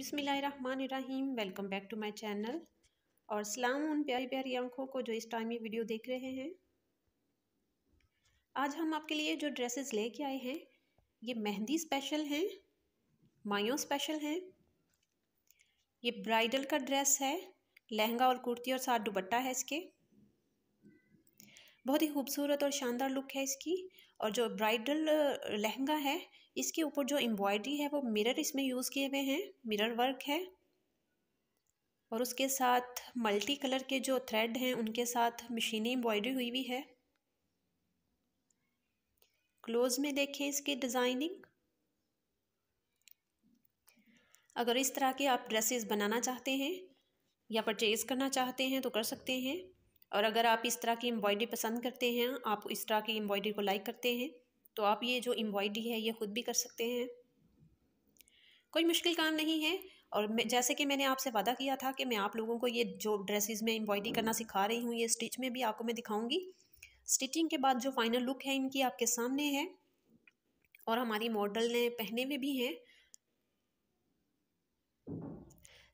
बिसमीम welcome back to my channel और सलाम उन प्यारी प्यारी आंखों को जो इस टाइम ये वीडियो देख रहे हैं आज हम आपके लिए जो ड्रेसेस लेके आए हैं ये मेहंदी स्पेशल हैं मायो स्पेशल हैं ये ब्राइडल का ड्रेस है लहंगा और कुर्ती और साथ दुपट्टा है इसके बहुत ही खूबसूरत और शानदार लुक है इसकी और जो ब्राइडल लहंगा है इसके ऊपर जो एम्ब्रॉयडरी है वो मिरर इसमें यूज़ किए हुए हैं मिरर वर्क है और उसके साथ मल्टी कलर के जो थ्रेड हैं उनके साथ मशीनी एम्ब्रॉयडरी हुई हुई है क्लोज में देखें इसकी डिज़ाइनिंग अगर इस तरह के आप ड्रेसेस बनाना चाहते हैं या परचेज़ करना चाहते हैं तो कर सकते हैं और अगर आप इस तरह की एम्ब्रॉयडरी पसंद करते हैं आप इस तरह की एम्ब्रॉयडरी को लाइक करते हैं तो आप ये जो एम्ब्रॉयडरी है ये ख़ुद भी कर सकते हैं कोई मुश्किल काम नहीं है और मैं जैसे कि मैंने आपसे वादा किया था कि मैं आप लोगों को ये जो ड्रेसेस में एम्ब्रॉयडरी करना सिखा रही हूँ ये स्टिच में भी आपको मैं दिखाऊंगी स्टिचिंग के बाद जो फाइनल लुक है इनकी आपके सामने है और हमारी मॉडल ने पहने में भी हैं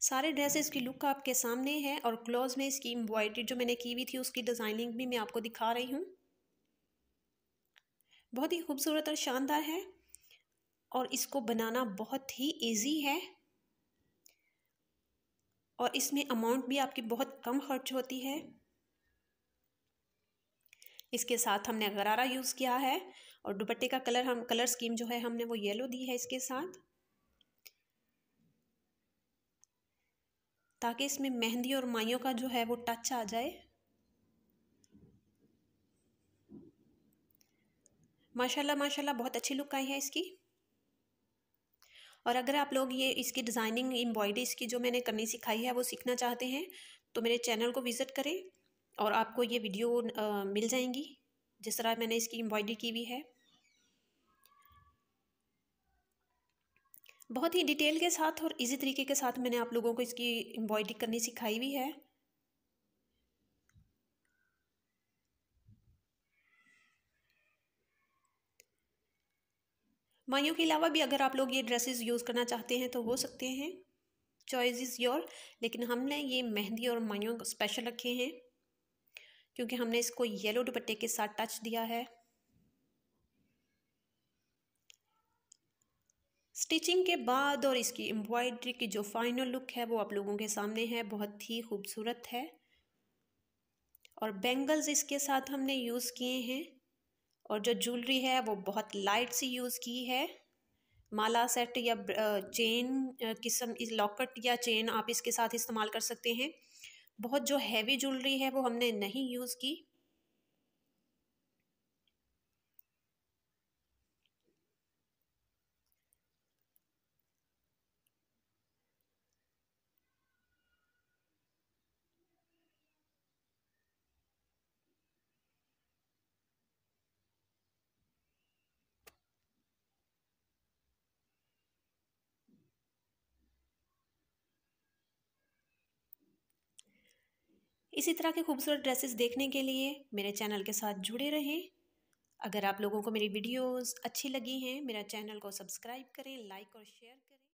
सारे ड्रेसेस की लुक आपके सामने है और क्लोज में इसकी एम्ब्रॉयडरी जो मैंने की हुई थी उसकी डिज़ाइनिंग भी मैं आपको दिखा रही हूँ बहुत ही खूबसूरत और शानदार है और इसको बनाना बहुत ही इजी है और इसमें अमाउंट भी आपकी बहुत कम खर्च होती है इसके साथ हमने गरारा यूज़ किया है और दुपट्टे का कलर हम कलर स्कीम जो है हमने वो येलो दी है इसके साथ ताकि इसमें मेहंदी और माइयों का जो है वो टच आ जाए माशाल्लाह माशाल्लाह बहुत अच्छी लुक आई है इसकी और अगर आप लोग ये इसकी डिज़ाइनिंग एम्ब्रॉयडरी इसकी जो मैंने करनी सिखाई है वो सीखना चाहते हैं तो मेरे चैनल को विज़िट करें और आपको ये वीडियो आ, मिल जाएंगी जिस तरह मैंने इसकी एम्ब्रॉयडरी की हुई है बहुत ही डिटेल के साथ और इजी तरीके के साथ मैंने आप लोगों को इसकी एम्ब्रॉयडरी करनी सिखाई हुई है माइयों के अलावा भी अगर आप लोग ये ड्रेसेस यूज़ करना चाहते हैं तो हो सकते हैं चॉइस इज़ योर लेकिन हमने ये मेहंदी और को स्पेशल रखे हैं क्योंकि हमने इसको येलो दुपट्टे के साथ टच दिया है स्टिचिंग के बाद और इसकी एम्ब्रॉयड्री की जो फाइनल लुक है वो आप लोगों के सामने है बहुत ही खूबसूरत है और बैंगल्स इसके साथ हमने यूज़ किए हैं और जो ज्वेलरी है वो बहुत लाइट सी यूज़ की है माला सेट या चेन किस्म इस लॉकेट या चेन आप इसके साथ इस्तेमाल कर सकते हैं बहुत जो हैवी ज्वेलरी है वो हमने नहीं यूज़ की इसी तरह के खूबसूरत ड्रेसेस देखने के लिए मेरे चैनल के साथ जुड़े रहें अगर आप लोगों को मेरी वीडियोस अच्छी लगी हैं मेरा चैनल को सब्सक्राइब करें लाइक और शेयर करें